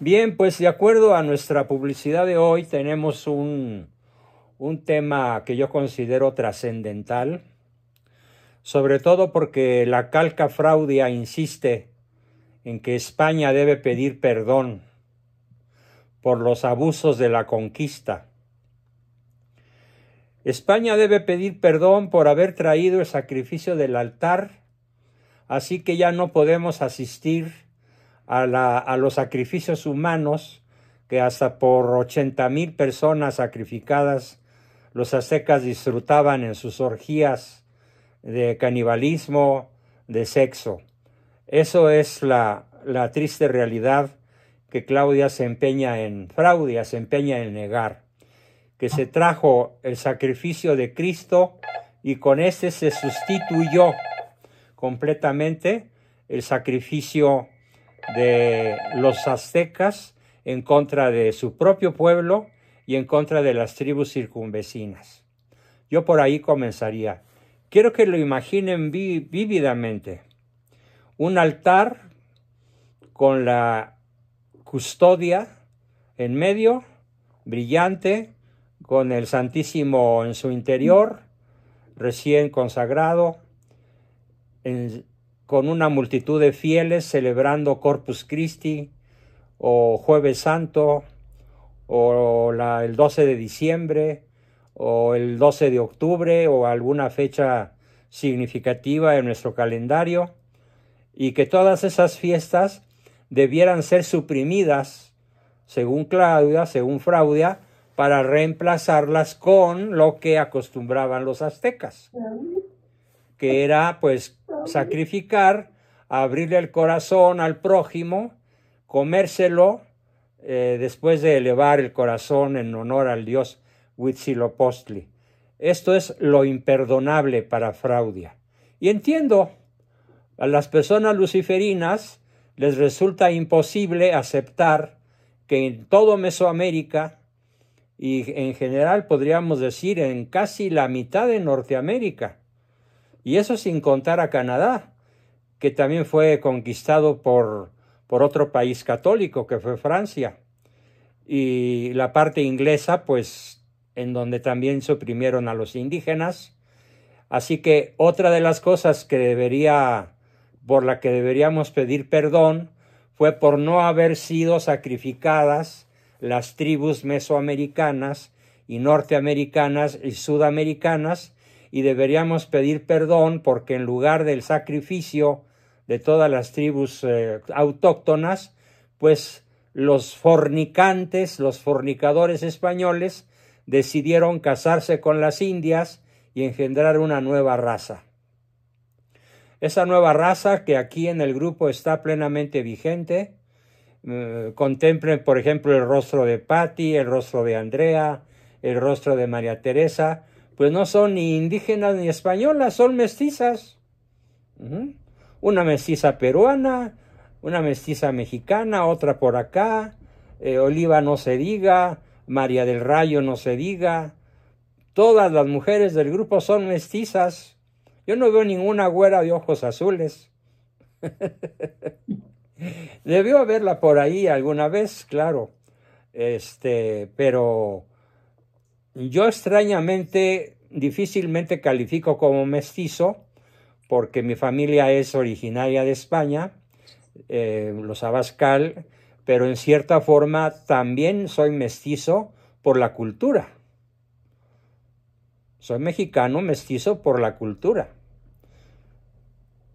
Bien, pues de acuerdo a nuestra publicidad de hoy tenemos un, un tema que yo considero trascendental, sobre todo porque la calca fraudia insiste en que España debe pedir perdón por los abusos de la conquista. España debe pedir perdón por haber traído el sacrificio del altar, así que ya no podemos asistir a, los sacrificios humanos, que hasta por ochenta mil personas sacrificadas, los aztecas disfrutaban en sus orgías de canibalismo, de sexo. Eso es la, triste realidad que Claudia se empeña en, Fraudia se empeña en negar, que se trajo el sacrificio de Cristo y con este se sustituyó completamente el sacrificio de los aztecas en contra de su propio pueblo y en contra de las tribus circunvecinas. Yo por ahí comenzaría. Quiero que lo imaginen vívidamente. Un altar con la custodia en medio, brillante, con el Santísimo en su interior, recién consagrado, en, con una multitud de fieles celebrando Corpus Christi o Jueves Santo o el 12 de diciembre o el 12 de octubre o alguna fecha significativa en nuestro calendario y que todas esas fiestas debieran ser suprimidas, según Claudia, según Fraudia, para reemplazarlas con lo que acostumbraban los aztecas, que era pues sacrificar, abrirle el corazón al prójimo, comérselo eh, después de elevar el corazón en honor al dios Huitzilopochtli. Esto es lo imperdonable para Fraudia. Y entiendo, a las personas luciferinas les resulta imposible aceptar que en todo Mesoamérica y en general podríamos decir en casi la mitad de Norteamérica y eso sin contar a Canadá, que también fue conquistado por, por otro país católico, que fue Francia. Y la parte inglesa, pues, en donde también suprimieron a los indígenas. Así que otra de las cosas que debería, por la que deberíamos pedir perdón, fue por no haber sido sacrificadas las tribus mesoamericanas y norteamericanas y sudamericanas y deberíamos pedir perdón porque en lugar del sacrificio de todas las tribus eh, autóctonas, pues los fornicantes, los fornicadores españoles, decidieron casarse con las indias y engendrar una nueva raza. Esa nueva raza que aquí en el grupo está plenamente vigente, eh, contemplen por ejemplo el rostro de Patty, el rostro de Andrea, el rostro de María Teresa, pues no son ni indígenas ni españolas, son mestizas. Una mestiza peruana, una mestiza mexicana, otra por acá, eh, Oliva no se diga, María del Rayo no se diga. Todas las mujeres del grupo son mestizas. Yo no veo ninguna güera de ojos azules. Debió haberla por ahí alguna vez, claro. Este, pero yo extrañamente, difícilmente califico como mestizo, porque mi familia es originaria de España, eh, los Abascal, pero en cierta forma también soy mestizo por la cultura. Soy mexicano mestizo por la cultura.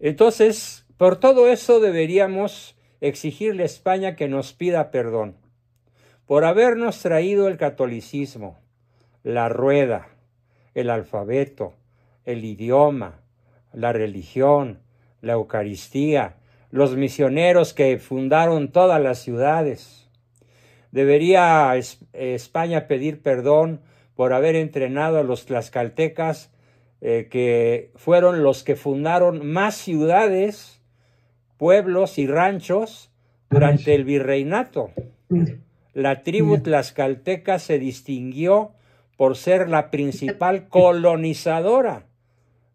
Entonces, por todo eso deberíamos exigirle a España que nos pida perdón por habernos traído el catolicismo la rueda, el alfabeto, el idioma, la religión, la Eucaristía, los misioneros que fundaron todas las ciudades. Debería España pedir perdón por haber entrenado a los tlaxcaltecas, eh, que fueron los que fundaron más ciudades, pueblos y ranchos durante el virreinato. La tribu tlaxcalteca se distinguió por ser la principal colonizadora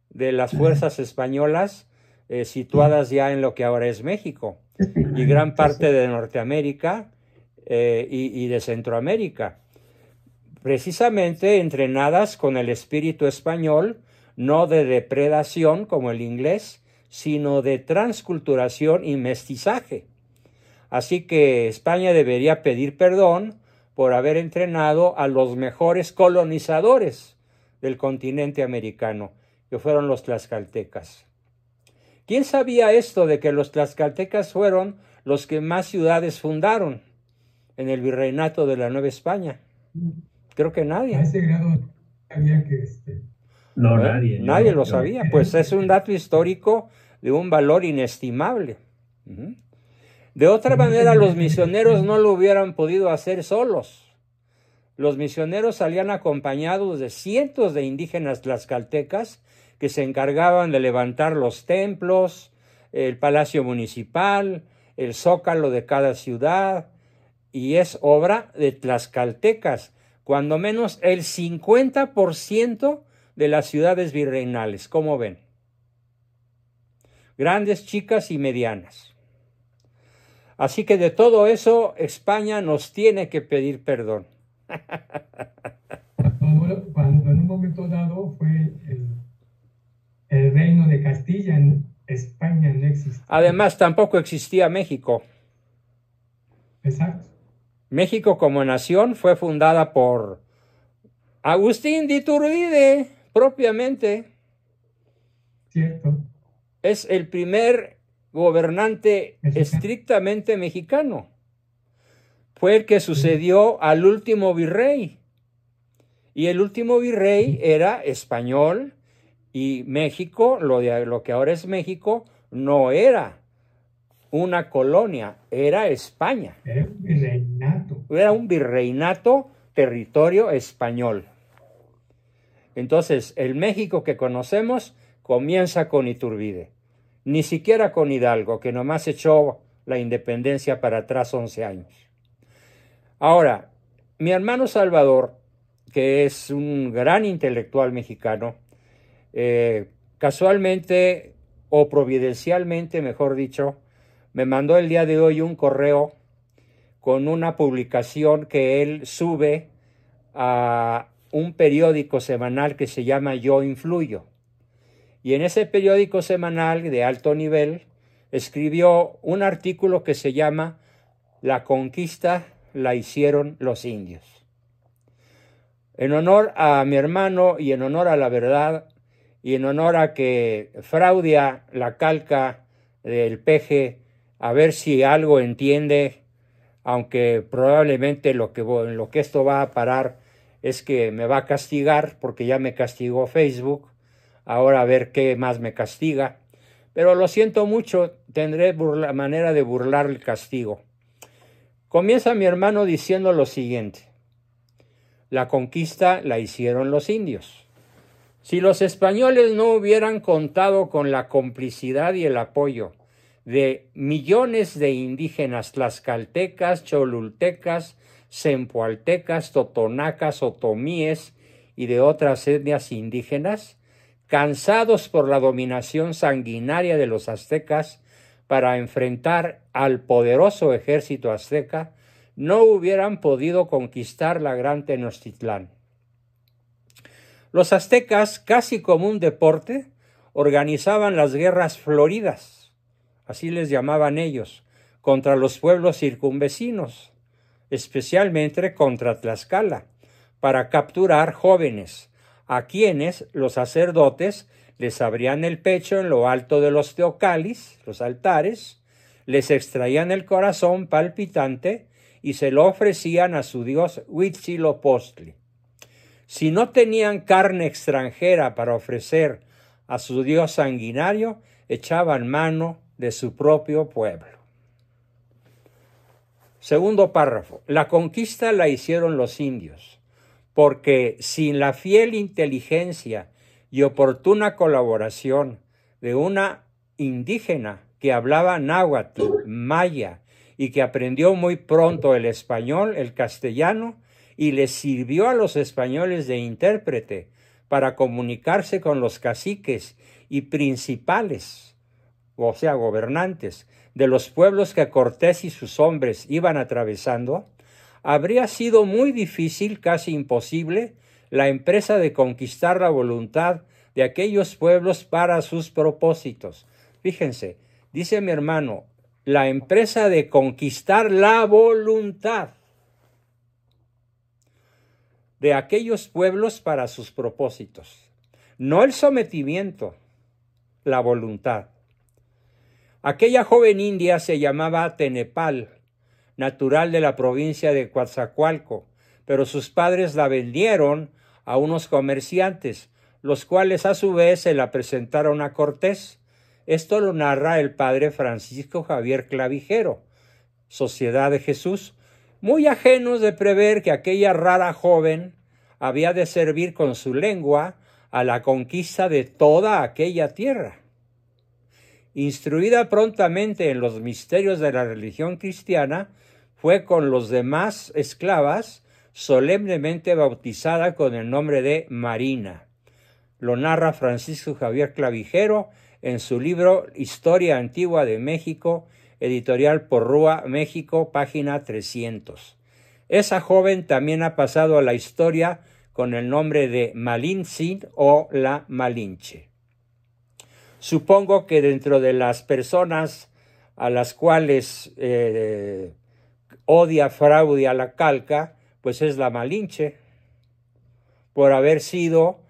de las fuerzas españolas eh, situadas ya en lo que ahora es México y gran parte de Norteamérica eh, y de Centroamérica, precisamente entrenadas con el espíritu español, no de depredación como el inglés, sino de transculturación y mestizaje. Así que España debería pedir perdón por haber entrenado a los mejores colonizadores del continente americano, que fueron los tlaxcaltecas. ¿Quién sabía esto de que los tlaxcaltecas fueron los que más ciudades fundaron en el virreinato de la Nueva España? Creo que nadie. A ese grado había que este... No, ¿Eh? nadie. Nadie lo sabía. pues es un dato histórico de un valor inestimable. De otra manera, los misioneros no lo hubieran podido hacer solos. Los misioneros salían acompañados de cientos de indígenas tlaxcaltecas que se encargaban de levantar los templos, el palacio municipal, el zócalo de cada ciudad, y es obra de tlaxcaltecas, cuando menos el 50% de las ciudades virreinales, como ven. Grandes, chicas y medianas. Así que de todo eso España nos tiene que pedir perdón. Cuando, en un momento dado fue el, reino de Castilla, en España no existía. Además, tampoco existía México. Exacto. México como nación fue fundada por Agustín de Iturbide, propiamente. Cierto. Es el primer gobernante estrictamente mexicano. Fue el que sucedió al último virrey. Y el último virrey era español y México, lo, lo que ahora es México, no era una colonia, era España. Era un virreinato. Era un virreinato territorio español. Entonces, el México que conocemos comienza con Iturbide ni siquiera con Hidalgo, que nomás echó la independencia para atrás 11 años. Ahora, mi hermano Salvador, que es un gran intelectual mexicano, eh, casualmente o providencialmente, mejor dicho, me mandó el día de hoy un correo con una publicación que él sube a un periódico semanal que se llama Yo Influyo y en ese periódico semanal de alto nivel escribió un artículo que se llama La conquista la hicieron los indios. En honor a mi hermano y en honor a la verdad y en honor a que Fraudia la calca del peje a ver si algo entiende, aunque probablemente lo que, lo que esto va a parar es que me va a castigar porque ya me castigó Facebook ahora a ver qué más me castiga. Pero lo siento mucho, tendré manera de burlar el castigo. Comienza mi hermano diciendo lo siguiente. La conquista la hicieron los indios. Si los españoles no hubieran contado con la complicidad y el apoyo de millones de indígenas tlaxcaltecas, cholultecas, cempoaltecas, totonacas, otomíes y de otras etnias indígenas, cansados por la dominación sanguinaria de los aztecas para enfrentar al poderoso ejército azteca, no hubieran podido conquistar la gran Tenochtitlán. Los aztecas, casi como un deporte, organizaban las guerras floridas, así les llamaban ellos, contra los pueblos circunvecinos, especialmente contra Tlaxcala, para capturar jóvenes, a quienes los sacerdotes les abrían el pecho en lo alto de los teocalis, los altares, les extraían el corazón palpitante y se lo ofrecían a su dios Huitzilopochtli. Si no tenían carne extranjera para ofrecer a su dios sanguinario, echaban mano de su propio pueblo. Segundo párrafo. La conquista la hicieron los indios porque sin la fiel inteligencia y oportuna colaboración de una indígena que hablaba náhuatl, maya, y que aprendió muy pronto el español, el castellano, y le sirvió a los españoles de intérprete para comunicarse con los caciques y principales, o sea, gobernantes, de los pueblos que Cortés y sus hombres iban atravesando, habría sido muy difícil, casi imposible, la empresa de conquistar la voluntad de aquellos pueblos para sus propósitos. Fíjense, dice mi hermano, la empresa de conquistar la voluntad de aquellos pueblos para sus propósitos. No el sometimiento, la voluntad. Aquella joven india se llamaba Tenepal natural de la provincia de Coatzacoalco, pero sus padres la vendieron a unos comerciantes, los cuales a su vez se la presentaron a Cortés. Esto lo narra el padre Francisco Javier Clavijero, Sociedad de Jesús, muy ajenos de prever que aquella rara joven había de servir con su lengua a la conquista de toda aquella tierra. Instruida prontamente en los misterios de la religión cristiana, fue con los demás esclavas solemnemente bautizada con el nombre de Marina. Lo narra Francisco Javier Clavijero en su libro Historia Antigua de México, editorial Rúa México, página 300. Esa joven también ha pasado a la historia con el nombre de Malintzin o la Malinche. Supongo que dentro de las personas a las cuales eh, odia fraude a la calca, pues es la Malinche, por haber sido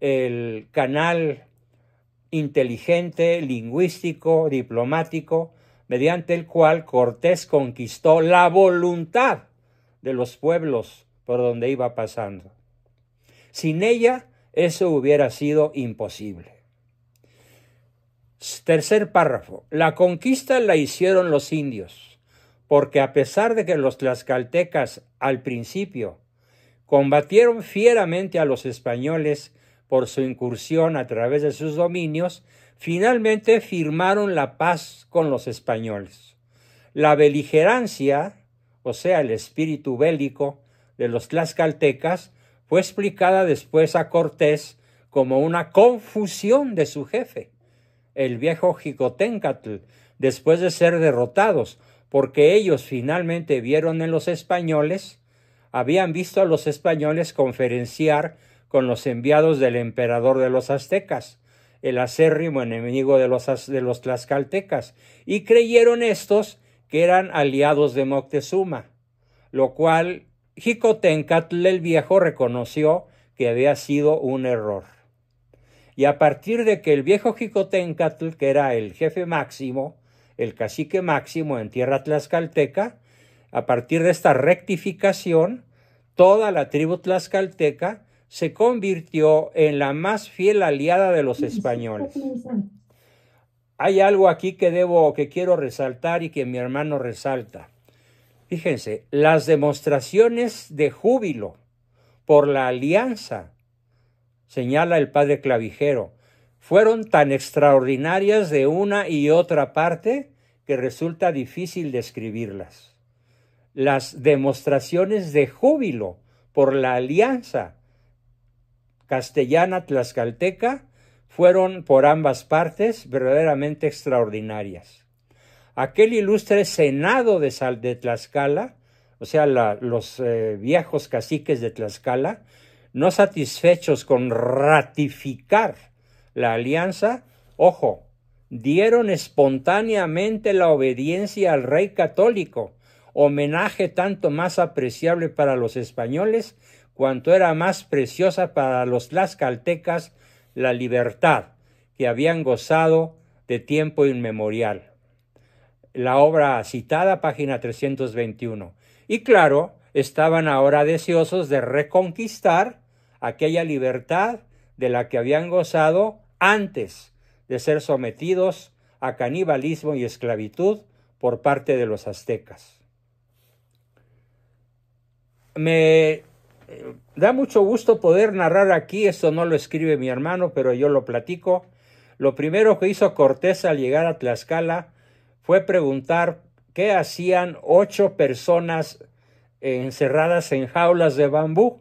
el canal inteligente, lingüístico, diplomático, mediante el cual Cortés conquistó la voluntad de los pueblos por donde iba pasando. Sin ella, eso hubiera sido imposible. Tercer párrafo. La conquista la hicieron los indios porque a pesar de que los tlaxcaltecas al principio combatieron fieramente a los españoles por su incursión a través de sus dominios, finalmente firmaron la paz con los españoles. La beligerancia, o sea, el espíritu bélico de los tlaxcaltecas, fue explicada después a Cortés como una confusión de su jefe, el viejo Jicotencatl, después de ser derrotados, porque ellos finalmente vieron en los españoles, habían visto a los españoles conferenciar con los enviados del emperador de los aztecas, el acérrimo enemigo de los, de los tlaxcaltecas, y creyeron estos que eran aliados de Moctezuma, lo cual Jicotencatl el Viejo reconoció que había sido un error. Y a partir de que el viejo Jicotencatl, que era el jefe máximo, el cacique máximo en tierra tlaxcalteca, a partir de esta rectificación, toda la tribu tlaxcalteca se convirtió en la más fiel aliada de los españoles. Hay algo aquí que debo, que quiero resaltar y que mi hermano resalta. Fíjense, las demostraciones de júbilo por la alianza, señala el padre Clavijero, fueron tan extraordinarias de una y otra parte que resulta difícil describirlas. Las demostraciones de júbilo por la alianza castellana-tlaxcalteca fueron por ambas partes verdaderamente extraordinarias. Aquel ilustre Senado de, Sal de Tlaxcala, o sea, los eh, viejos caciques de Tlaxcala, no satisfechos con ratificar la alianza, ojo, dieron espontáneamente la obediencia al rey católico, homenaje tanto más apreciable para los españoles cuanto era más preciosa para los tlaxcaltecas la libertad que habían gozado de tiempo inmemorial. La obra citada, página 321. Y claro, estaban ahora deseosos de reconquistar aquella libertad de la que habían gozado antes de ser sometidos a canibalismo y esclavitud por parte de los aztecas. Me eh, da mucho gusto poder narrar aquí, esto no lo escribe mi hermano, pero yo lo platico. Lo primero que hizo Cortés al llegar a Tlaxcala fue preguntar qué hacían ocho personas encerradas en jaulas de bambú.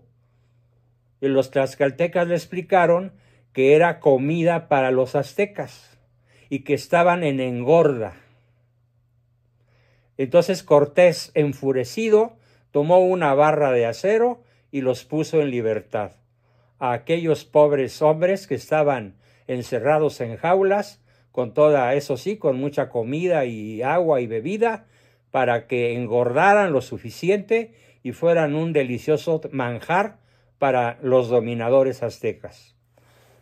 Y los tlaxcaltecas le explicaron que era comida para los aztecas y que estaban en engorda. Entonces Cortés, enfurecido, tomó una barra de acero y los puso en libertad. A aquellos pobres hombres que estaban encerrados en jaulas, con toda, eso sí, con mucha comida y agua y bebida, para que engordaran lo suficiente y fueran un delicioso manjar para los dominadores aztecas.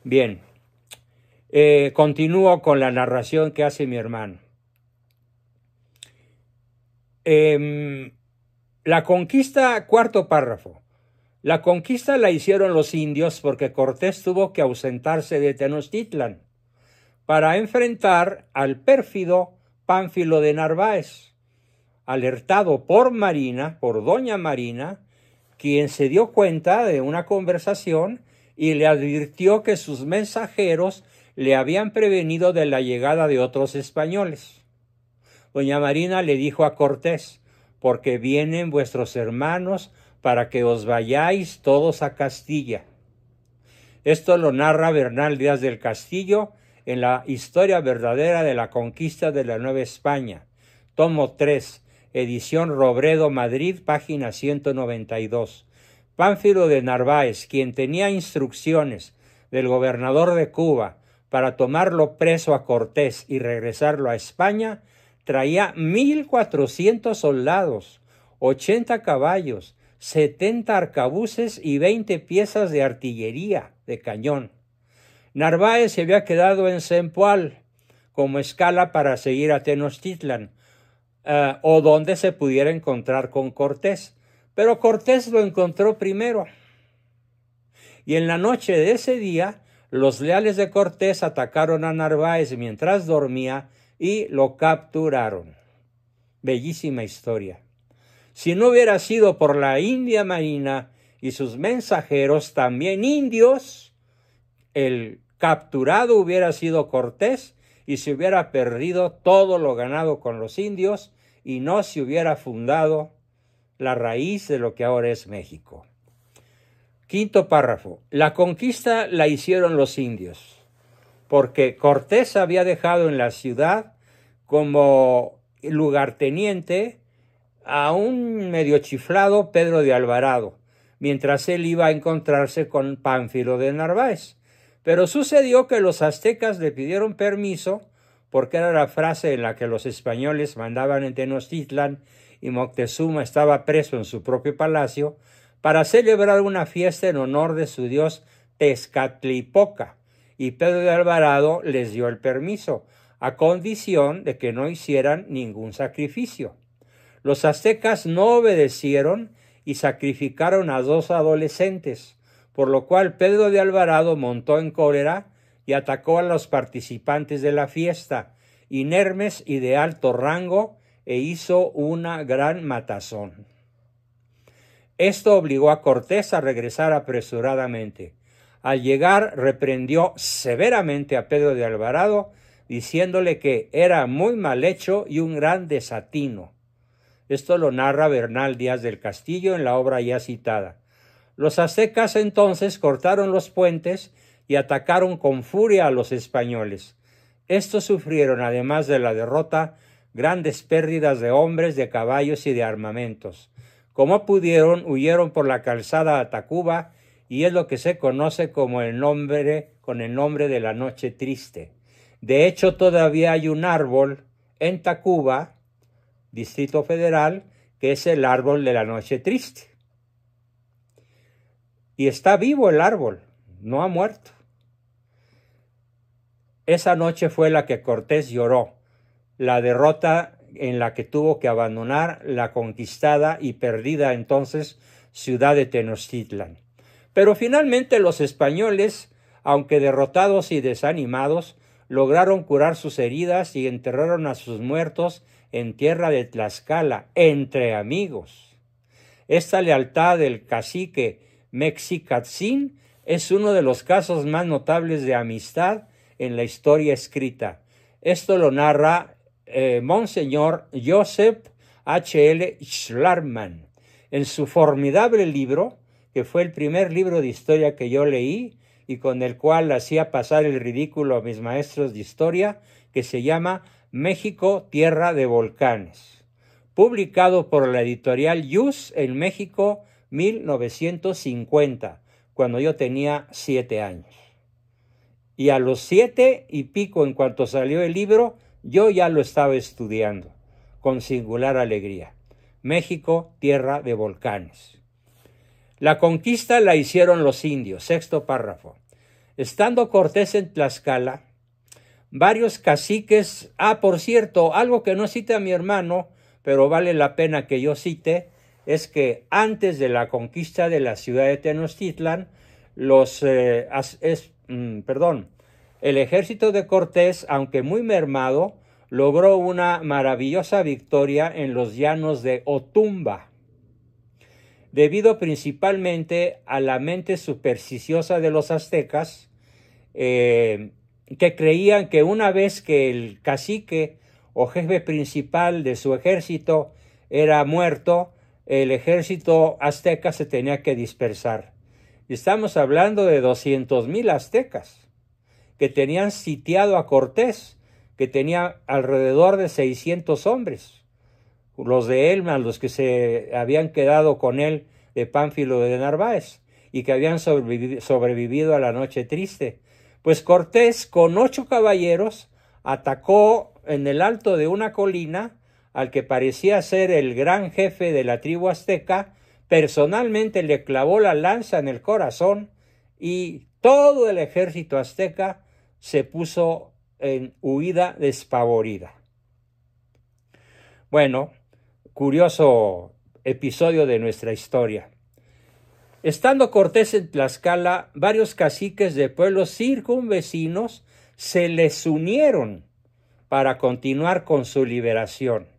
Bien, eh, continúo con la narración que hace mi hermano. Em, la conquista, cuarto párrafo. La conquista la hicieron los indios porque Cortés tuvo que ausentarse de Tenochtitlan para enfrentar al pérfido Pánfilo de Narváez, alertado por Marina, por Doña Marina, quien se dio cuenta de una conversación y le advirtió que sus mensajeros le habían prevenido de la llegada de otros españoles. Doña Marina le dijo a Cortés, porque vienen vuestros hermanos para que os vayáis todos a Castilla. Esto lo narra Bernal Díaz del Castillo en la Historia Verdadera de la Conquista de la Nueva España, tomo 3, edición Robredo, Madrid, página 192. Pánfilo de Narváez, quien tenía instrucciones del gobernador de Cuba para tomarlo preso a Cortés y regresarlo a España, traía cuatrocientos soldados, ochenta caballos, setenta arcabuces y veinte piezas de artillería de cañón. Narváez se había quedado en Sempoal como escala para seguir a Tenochtitlan, eh, o donde se pudiera encontrar con Cortés pero Cortés lo encontró primero. Y en la noche de ese día, los leales de Cortés atacaron a Narváez mientras dormía y lo capturaron. Bellísima historia. Si no hubiera sido por la India Marina y sus mensajeros, también indios, el capturado hubiera sido Cortés y se hubiera perdido todo lo ganado con los indios y no se hubiera fundado la raíz de lo que ahora es México. Quinto párrafo. La conquista la hicieron los indios, porque Cortés había dejado en la ciudad como lugarteniente a un medio chiflado Pedro de Alvarado, mientras él iba a encontrarse con Pánfilo de Narváez. Pero sucedió que los aztecas le pidieron permiso, porque era la frase en la que los españoles mandaban en Tenochtitlan y Moctezuma estaba preso en su propio palacio para celebrar una fiesta en honor de su dios Tezcatlipoca, y Pedro de Alvarado les dio el permiso, a condición de que no hicieran ningún sacrificio. Los aztecas no obedecieron y sacrificaron a dos adolescentes, por lo cual Pedro de Alvarado montó en cólera y atacó a los participantes de la fiesta, inermes y de alto rango, e hizo una gran matazón. Esto obligó a Cortés a regresar apresuradamente. Al llegar reprendió severamente a Pedro de Alvarado, diciéndole que era muy mal hecho y un gran desatino. Esto lo narra Bernal Díaz del Castillo en la obra ya citada. Los aztecas entonces cortaron los puentes y atacaron con furia a los españoles. Estos sufrieron, además de la derrota, grandes pérdidas de hombres, de caballos y de armamentos. Como pudieron, huyeron por la calzada a Tacuba, y es lo que se conoce como el nombre, con el nombre de la noche triste. De hecho, todavía hay un árbol en Tacuba, Distrito Federal, que es el árbol de la noche triste. Y está vivo el árbol, no ha muerto. Esa noche fue la que Cortés lloró la derrota en la que tuvo que abandonar la conquistada y perdida entonces ciudad de Tenochtitlan. Pero finalmente los españoles, aunque derrotados y desanimados, lograron curar sus heridas y enterraron a sus muertos en tierra de Tlaxcala, entre amigos. Esta lealtad del cacique Mexicatzin es uno de los casos más notables de amistad en la historia escrita. Esto lo narra eh, Monseñor Joseph H. L. Schlarman, en su formidable libro, que fue el primer libro de historia que yo leí y con el cual hacía pasar el ridículo a mis maestros de historia, que se llama México, Tierra de Volcanes, publicado por la editorial Yus en México 1950, cuando yo tenía siete años. Y a los siete y pico, en cuanto salió el libro, yo ya lo estaba estudiando, con singular alegría. México, tierra de volcanes. La conquista la hicieron los indios, sexto párrafo. Estando Cortés en Tlaxcala, varios caciques, ah, por cierto, algo que no cite a mi hermano, pero vale la pena que yo cite, es que antes de la conquista de la ciudad de Tenochtitlan, los, eh, mm, perdón, el ejército de Cortés, aunque muy mermado, logró una maravillosa victoria en los llanos de Otumba, debido principalmente a la mente supersticiosa de los aztecas, eh, que creían que una vez que el cacique o jefe principal de su ejército era muerto, el ejército azteca se tenía que dispersar. Estamos hablando de 200.000 aztecas que tenían sitiado a Cortés, que tenía alrededor de 600 hombres, los de Elma, los que se habían quedado con él de Pánfilo de Narváez y que habían sobrevivido a la noche triste. Pues Cortés, con ocho caballeros, atacó en el alto de una colina al que parecía ser el gran jefe de la tribu azteca, personalmente le clavó la lanza en el corazón y todo el ejército azteca se puso en huida despavorida. Bueno, curioso episodio de nuestra historia. Estando Cortés en Tlaxcala, varios caciques de pueblos circunvecinos se les unieron para continuar con su liberación.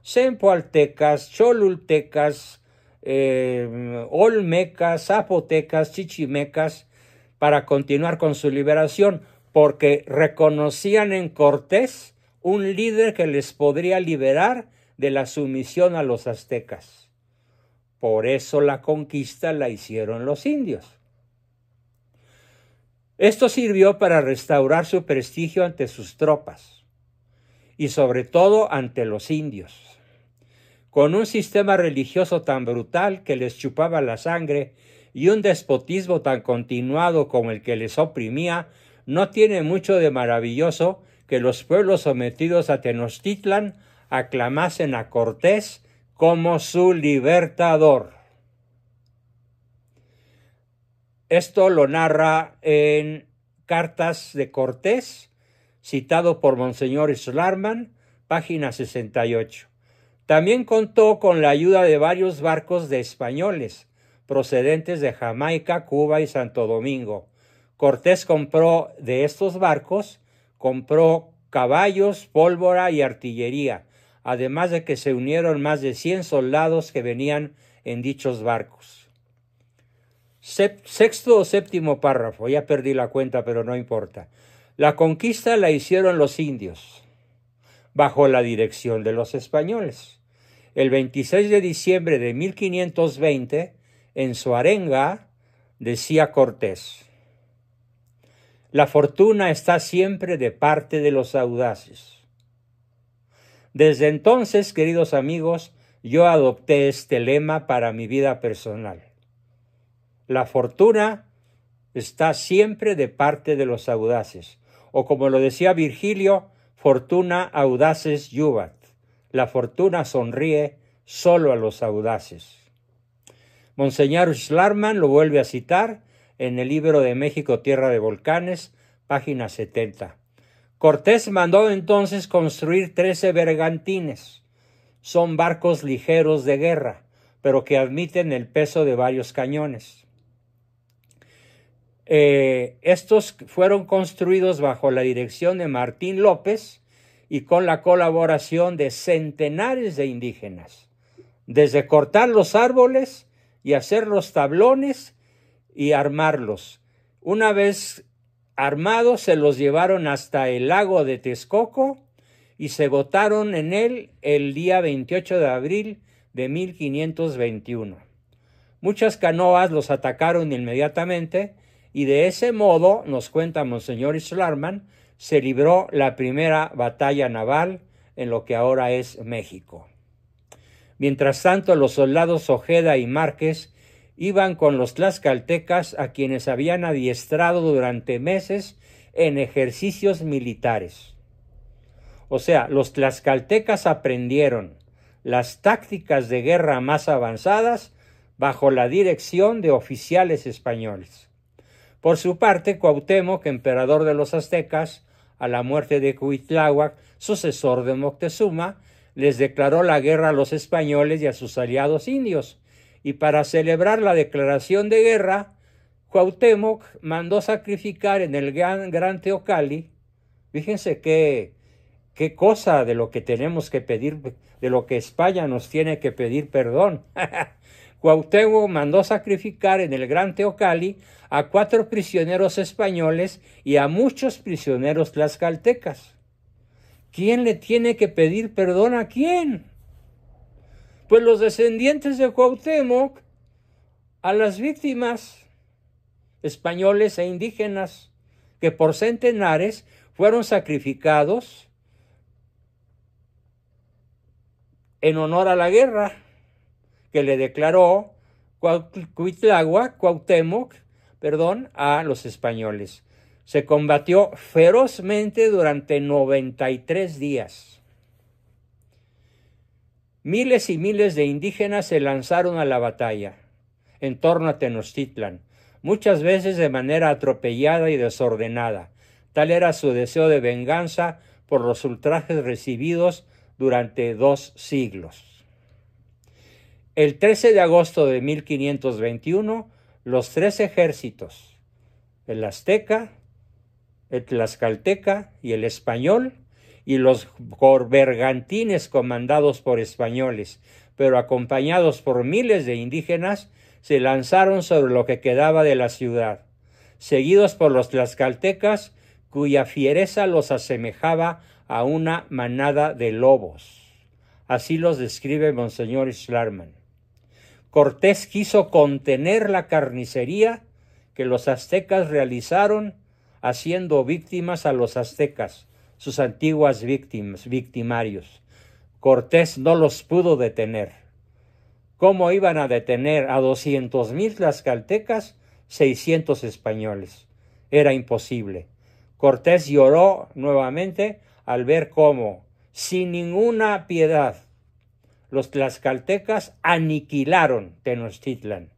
Sempoaltecas, cholultecas, em, olmecas, zapotecas, chichimecas, para continuar con su liberación porque reconocían en Cortés un líder que les podría liberar de la sumisión a los aztecas. Por eso la conquista la hicieron los indios. Esto sirvió para restaurar su prestigio ante sus tropas y sobre todo ante los indios. Con un sistema religioso tan brutal que les chupaba la sangre y un despotismo tan continuado como el que les oprimía, no tiene mucho de maravilloso que los pueblos sometidos a Tenochtitlan aclamasen a Cortés como su libertador. Esto lo narra en Cartas de Cortés, citado por Monseñor Slarman, página 68. También contó con la ayuda de varios barcos de españoles procedentes de Jamaica, Cuba y Santo Domingo, Cortés compró de estos barcos, compró caballos, pólvora y artillería, además de que se unieron más de 100 soldados que venían en dichos barcos. sexto o séptimo párrafo, ya perdí la cuenta, pero no importa. La conquista la hicieron los indios, bajo la dirección de los españoles. El 26 de diciembre de 1520, en su arenga, decía Cortés, la fortuna está siempre de parte de los audaces. Desde entonces, queridos amigos, yo adopté este lema para mi vida personal. La fortuna está siempre de parte de los audaces, o como lo decía Virgilio, fortuna audaces yubat. La fortuna sonríe solo a los audaces. Monseñor Schlarman lo vuelve a citar en el libro de México Tierra de Volcanes, página 70. Cortés mandó entonces construir trece bergantines. Son barcos ligeros de guerra, pero que admiten el peso de varios cañones. Eh, estos fueron construidos bajo la dirección de Martín López y con la colaboración de centenares de indígenas, desde cortar los árboles y hacer los tablones y armarlos. Una vez armados se los llevaron hasta el lago de Texcoco y se botaron en él el día 28 de abril de 1521. Muchas canoas los atacaron inmediatamente y de ese modo, nos cuenta Monseñor Islarman, se libró la primera batalla naval en lo que ahora es México. Mientras tanto, los soldados Ojeda y Márquez iban con los tlaxcaltecas a quienes habían adiestrado durante meses en ejercicios militares. O sea, los tlaxcaltecas aprendieron las tácticas de guerra más avanzadas bajo la dirección de oficiales españoles. Por su parte, Cuauhtémoc, emperador de los aztecas, a la muerte de Cuitláhuac, sucesor de Moctezuma, les declaró la guerra a los españoles y a sus aliados indios, y para celebrar la declaración de guerra, Cuauhtémoc mandó sacrificar en el gran, gran Teocali, fíjense qué, qué cosa de lo que tenemos que pedir, de lo que España nos tiene que pedir perdón. Cuauhtémoc mandó sacrificar en el Gran Teocali a cuatro prisioneros españoles y a muchos prisioneros tlaxcaltecas. ¿Quién le tiene que pedir perdón a quién? Pues los descendientes de Cuauhtémoc a las víctimas españoles e indígenas que por centenares fueron sacrificados en honor a la guerra que le declaró Cuauhtémoc, perdón, a los españoles. Se combatió ferozmente durante 93 días. Miles y miles de indígenas se lanzaron a la batalla en torno a Tenochtitlan, muchas veces de manera atropellada y desordenada. Tal era su deseo de venganza por los ultrajes recibidos durante dos siglos. El 13 de agosto de 1521, los tres ejércitos, el azteca, el tlaxcalteca y el español, y los bergantines comandados por españoles, pero acompañados por miles de indígenas, se lanzaron sobre lo que quedaba de la ciudad, seguidos por los tlaxcaltecas, cuya fiereza los asemejaba a una manada de lobos. Así los describe Monseñor Schlarman. Cortés quiso contener la carnicería que los aztecas realizaron, haciendo víctimas a los aztecas, sus antiguas víctimas, victimarios. Cortés no los pudo detener. ¿Cómo iban a detener a doscientos mil tlaxcaltecas, seiscientos españoles? Era imposible. Cortés lloró nuevamente al ver cómo, sin ninguna piedad, los tlaxcaltecas aniquilaron Tenochtitlan.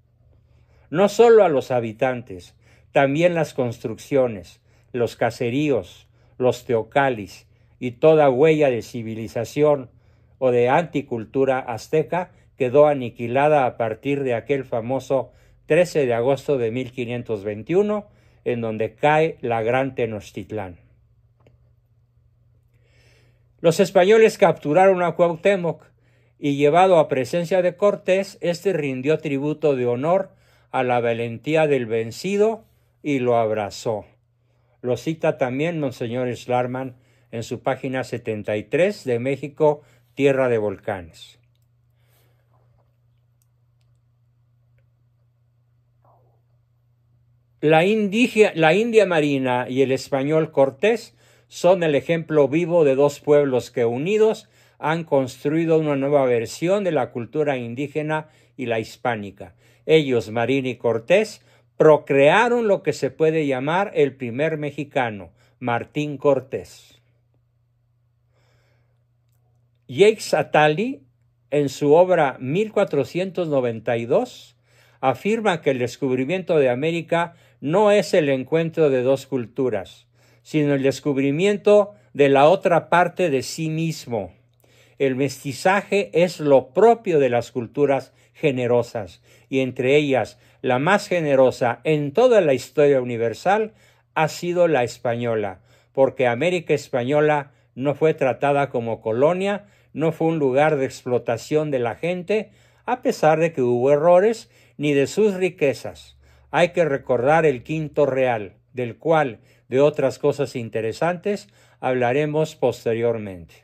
No solo a los habitantes, también las construcciones, los caseríos, los teocalis y toda huella de civilización o de anticultura azteca quedó aniquilada a partir de aquel famoso 13 de agosto de 1521, en donde cae la Gran Tenochtitlán. Los españoles capturaron a Cuauhtémoc y llevado a presencia de Cortés, éste rindió tributo de honor a la valentía del vencido y lo abrazó. Lo cita también Monseñor Slarman en su página 73 de México, Tierra de Volcanes. La, la India Marina y el español Cortés son el ejemplo vivo de dos pueblos que unidos han construido una nueva versión de la cultura indígena y la hispánica. Ellos, Marín y Cortés, procrearon lo que se puede llamar el primer mexicano, Martín Cortés. Jake Atali, en su obra 1492, afirma que el descubrimiento de América no es el encuentro de dos culturas, sino el descubrimiento de la otra parte de sí mismo. El mestizaje es lo propio de las culturas generosas, y entre ellas la más generosa en toda la historia universal ha sido la española, porque América española no fue tratada como colonia, no fue un lugar de explotación de la gente, a pesar de que hubo errores, ni de sus riquezas. Hay que recordar el quinto real, del cual, de otras cosas interesantes, hablaremos posteriormente.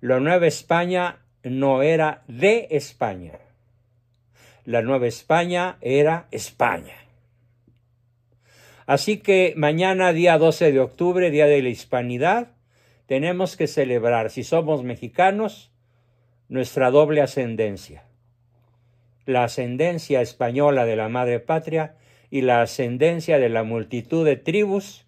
La Nueva España no era de España la Nueva España era España. Así que mañana, día 12 de octubre, Día de la Hispanidad, tenemos que celebrar, si somos mexicanos, nuestra doble ascendencia. La ascendencia española de la Madre Patria y la ascendencia de la multitud de tribus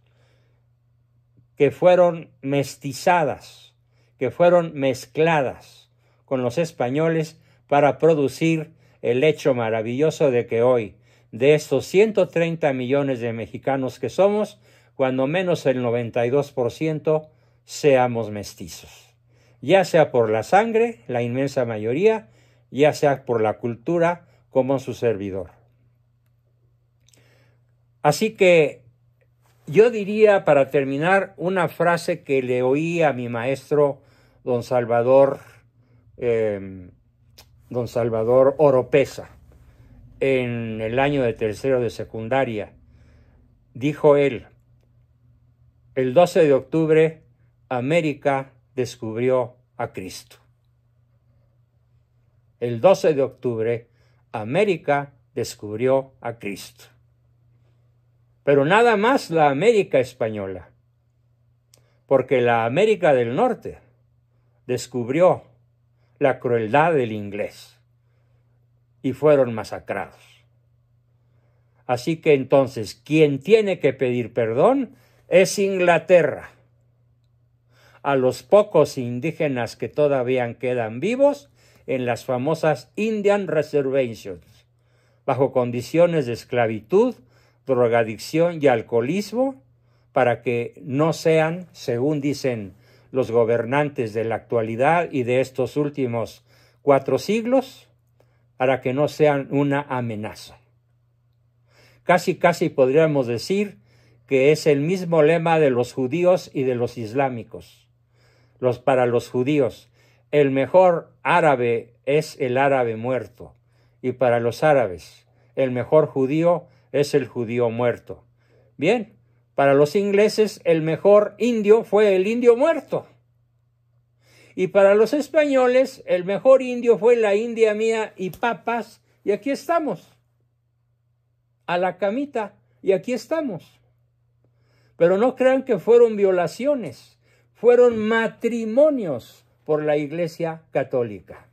que fueron mestizadas, que fueron mezcladas con los españoles para producir el hecho maravilloso de que hoy, de estos 130 millones de mexicanos que somos, cuando menos el 92% seamos mestizos, ya sea por la sangre, la inmensa mayoría, ya sea por la cultura, como su servidor. Así que yo diría para terminar una frase que le oí a mi maestro don Salvador eh, don Salvador Oropesa en el año de tercero de secundaria. Dijo él, el 12 de octubre América descubrió a Cristo. El 12 de octubre América descubrió a Cristo. Pero nada más la América española, porque la América del Norte descubrió la crueldad del inglés y fueron masacrados. Así que entonces, quien tiene que pedir perdón es Inglaterra. A los pocos indígenas que todavía quedan vivos en las famosas Indian Reservations, bajo condiciones de esclavitud, drogadicción y alcoholismo, para que no sean, según dicen los gobernantes de la actualidad y de estos últimos cuatro siglos para que no sean una amenaza. Casi, casi podríamos decir que es el mismo lema de los judíos y de los islámicos. Los para los judíos, el mejor árabe es el árabe muerto, y para los árabes, el mejor judío es el judío muerto. Bien, para los ingleses el mejor indio fue el indio muerto. Y para los españoles el mejor indio fue la India mía y papas. Y aquí estamos. A la camita. Y aquí estamos. Pero no crean que fueron violaciones. Fueron matrimonios por la Iglesia Católica.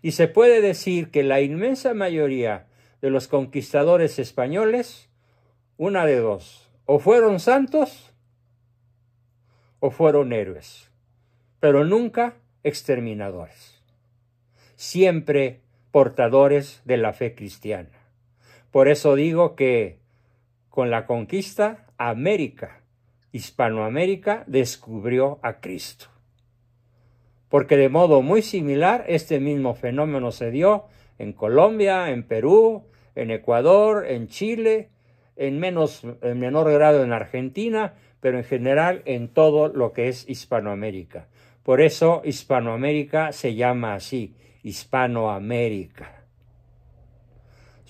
Y se puede decir que la inmensa mayoría de los conquistadores españoles una de dos, o fueron santos o fueron héroes, pero nunca exterminadores, siempre portadores de la fe cristiana. Por eso digo que con la conquista América, Hispanoamérica, descubrió a Cristo. Porque de modo muy similar este mismo fenómeno se dio en Colombia, en Perú, en Ecuador, en Chile, en, menor grado en Argentina, pero en general en todo lo que es Hispanoamérica. Por eso Hispanoamérica se llama así, Hispanoamérica.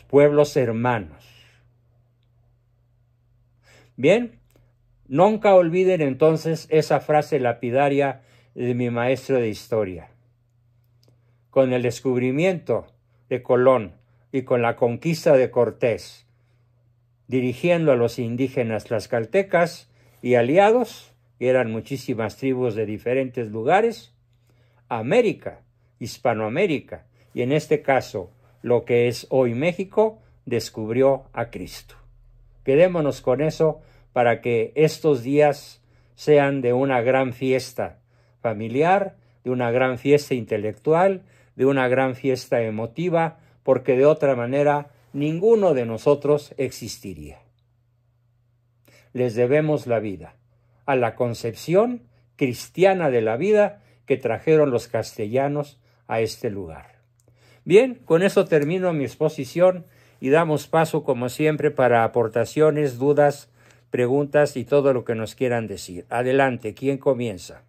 Pueblos hermanos. Bien, nunca olviden entonces esa frase lapidaria de mi maestro de historia. Con el descubrimiento de Colón y con la conquista de Cortés, dirigiendo a los indígenas tlaxcaltecas y aliados, que eran muchísimas tribus de diferentes lugares, América, Hispanoamérica, y en este caso lo que es hoy México, descubrió a Cristo. Quedémonos con eso para que estos días sean de una gran fiesta familiar, de una gran fiesta intelectual, de una gran fiesta emotiva, porque de otra manera ninguno de nosotros existiría. Les debemos la vida, a la concepción cristiana de la vida que trajeron los castellanos a este lugar. Bien, con eso termino mi exposición y damos paso, como siempre, para aportaciones, dudas, preguntas y todo lo que nos quieran decir. Adelante, ¿quién comienza?